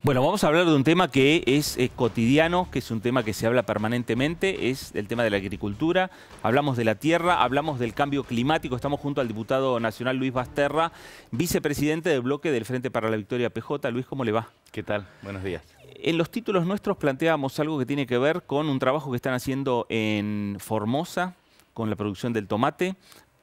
Bueno, vamos a hablar de un tema que es, eh, cotidiano, que es un tema que se habla permanentemente, es el tema de la agricultura, hablamos de la tierra, hablamos del cambio climático, estamos junto al diputado nacional Luis Basterra, vicepresidente del bloque del Frente para la Victoria PJ. Luis, ¿cómo le va? ¿Qué tal? Buenos días. En los títulos nuestros planteamos algo que tiene que ver con un trabajo que están haciendo en Formosa, con la producción del tomate,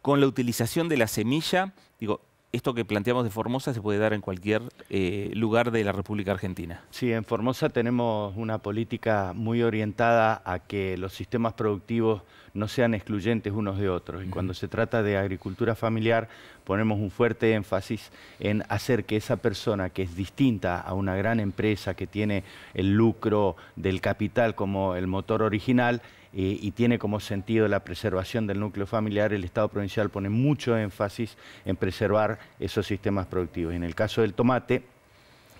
con la utilización de la semilla, digo, esto que planteamos de Formosa se puede dar en cualquier eh, lugar de la República Argentina. Sí, en Formosa tenemos una política muy orientada a que los sistemas productivos no sean excluyentes unos de otros. Y cuando se trata de agricultura familiar, ponemos un fuerte énfasis en hacer que esa persona que es distinta a una gran empresa que tiene el lucro del capital como el motor original, eh, y tiene como sentido la preservación del núcleo familiar, el Estado provincial pone mucho énfasis en preservar esos sistemas productivos. En el caso del tomate,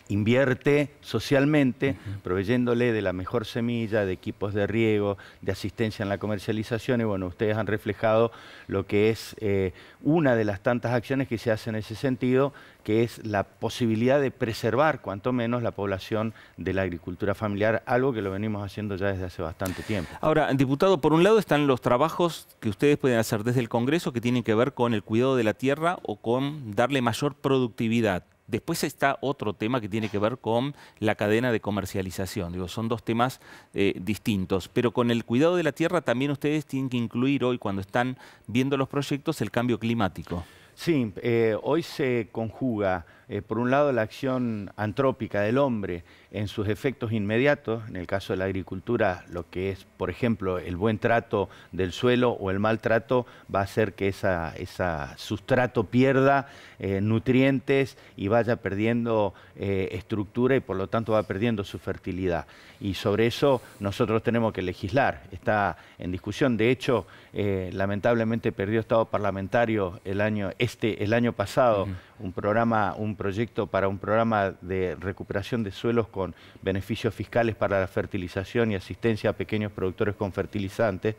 invierte socialmente, proveyéndole de la mejor semilla, de equipos de riego, de asistencia en la comercialización. Y bueno, ustedes han reflejado lo que es eh, una de las tantas acciones que se hacen en ese sentido, que es la posibilidad de preservar, cuanto menos, la población de la agricultura familiar, algo que lo venimos haciendo ya desde hace bastante tiempo. Ahora, diputado, por un lado están los trabajos que ustedes pueden hacer desde el Congreso que tienen que ver con el cuidado de la tierra o con darle mayor productividad Después está otro tema que tiene que ver con la cadena de comercialización. Digo, son dos temas eh, distintos, pero con el cuidado de la tierra también ustedes tienen que incluir hoy, cuando están viendo los proyectos, el cambio climático. Sí, eh, hoy se conjuga eh, por un lado, la acción antrópica del hombre en sus efectos inmediatos, en el caso de la agricultura, lo que es, por ejemplo, el buen trato del suelo o el maltrato va a hacer que ese esa sustrato pierda eh, nutrientes y vaya perdiendo eh, estructura y por lo tanto va perdiendo su fertilidad. Y sobre eso nosotros tenemos que legislar. Está en discusión. De hecho, lamentablemente perdió estado parlamentario el año, este, el año pasado un programa, un proyecto para un programa de recuperación de suelos con beneficios fiscales para la fertilización y asistencia a pequeños productores con fertilizantes,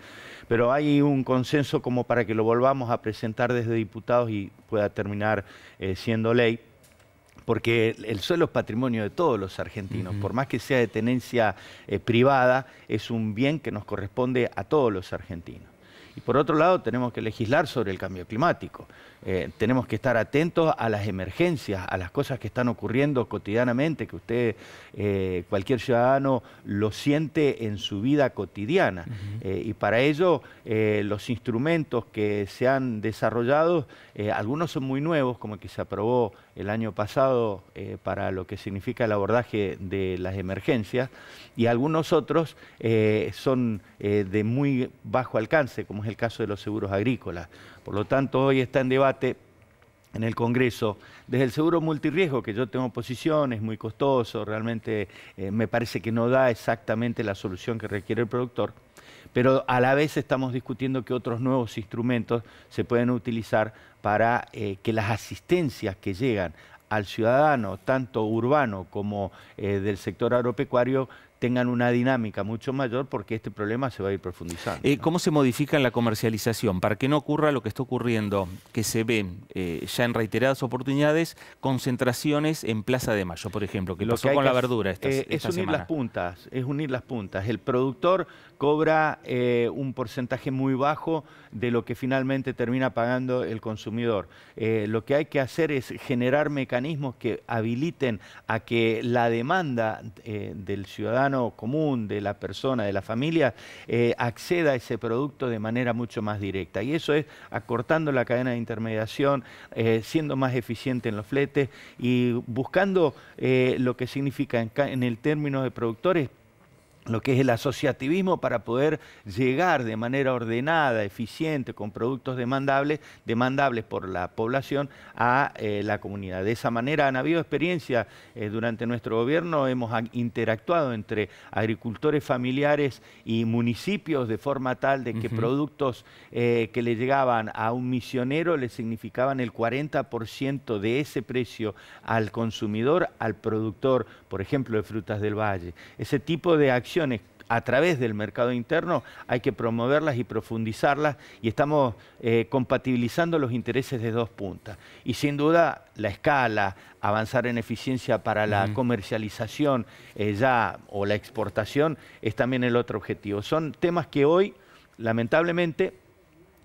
pero hay un consenso como para que lo volvamos a presentar desde diputados y pueda terminar eh, siendo ley porque el suelo es patrimonio de todos los argentinos, por más que sea de tenencia eh, privada, es un bien que nos corresponde a todos los argentinos. Y por otro lado, tenemos que legislar sobre el cambio climático. Eh, tenemos que estar atentos a las emergencias, a las cosas que están ocurriendo cotidianamente, que usted, eh, cualquier ciudadano, lo siente en su vida cotidiana. Eh, y para ello, los instrumentos que se han desarrollado, algunos son muy nuevos, como el que se aprobó el año pasado eh, para lo que significa el abordaje de las emergencias y algunos otros eh, son eh, de muy bajo alcance, como es el caso de los seguros agrícolas. Por lo tanto, hoy está en debate en el Congreso, desde el seguro multirriesgo, que yo tengo posición, es muy costoso, realmente me parece que no da exactamente la solución que requiere el productor pero a la vez estamos discutiendo que otros nuevos instrumentos se pueden utilizar para eh, que las asistencias que llegan al ciudadano, tanto urbano como eh, del sector agropecuario, tengan una dinámica mucho mayor porque este problema se va a ir profundizando. Eh, ¿Cómo se modifica la comercialización para que no ocurra lo que está ocurriendo, que se ven eh, ya en reiteradas oportunidades, concentraciones en Plaza de Mayo, por ejemplo, que lo pasó con la verdura eh, esta, Es unir las puntas, es unir las puntas. El productor cobra un porcentaje muy bajo de lo que finalmente termina pagando el consumidor. lo que hay que hacer es generar mecanismos que habiliten a que la demanda del ciudadano común, de la persona, de la familia, eh, acceda a ese producto de manera mucho más directa. Y eso es acortando la cadena de intermediación, eh, siendo más eficiente en los fletes y buscando eh, lo que significa en el término de productores lo que es el asociativismo para poder llegar de manera ordenada, eficiente, con productos demandables, demandables por la población a eh, la comunidad. De esa manera han habido experiencias eh, durante nuestro gobierno, hemos interactuado entre agricultores familiares y municipios de forma tal de que productos eh, que le llegaban a un misionero le significaban el 40% de ese precio al consumidor, al productor, por ejemplo, de frutas del valle. Ese tipo de acciones a través del mercado interno hay que promoverlas y profundizarlas y estamos eh, compatibilizando los intereses de dos puntas. Y sin duda la escala, avanzar en eficiencia para la comercialización eh, ya o la exportación es también el otro objetivo. Son temas que hoy, lamentablemente,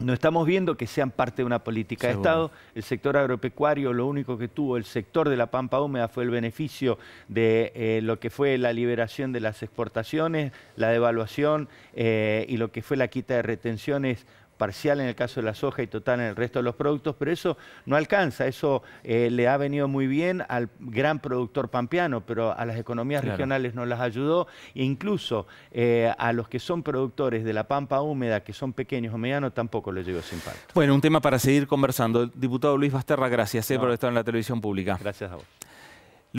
no estamos viendo que sean parte de una política de Estado. El sector agropecuario, lo único que tuvo el sector de la pampa húmeda fue el beneficio de eh, lo que fue la liberación de las exportaciones, la devaluación eh, y lo que fue la quita de retenciones parcial en el caso de la soja y total en el resto de los productos, pero eso no alcanza, eso eh, le ha venido muy bien al gran productor pampeano, pero a las economías regionales no las ayudó, e incluso eh, a los que son productores de la pampa húmeda, que son pequeños o medianos, tampoco les llegó sin impacto. Bueno, un tema para seguir conversando. Diputado Luis Basterra, gracias eh, por estar en la televisión pública. Gracias a vos.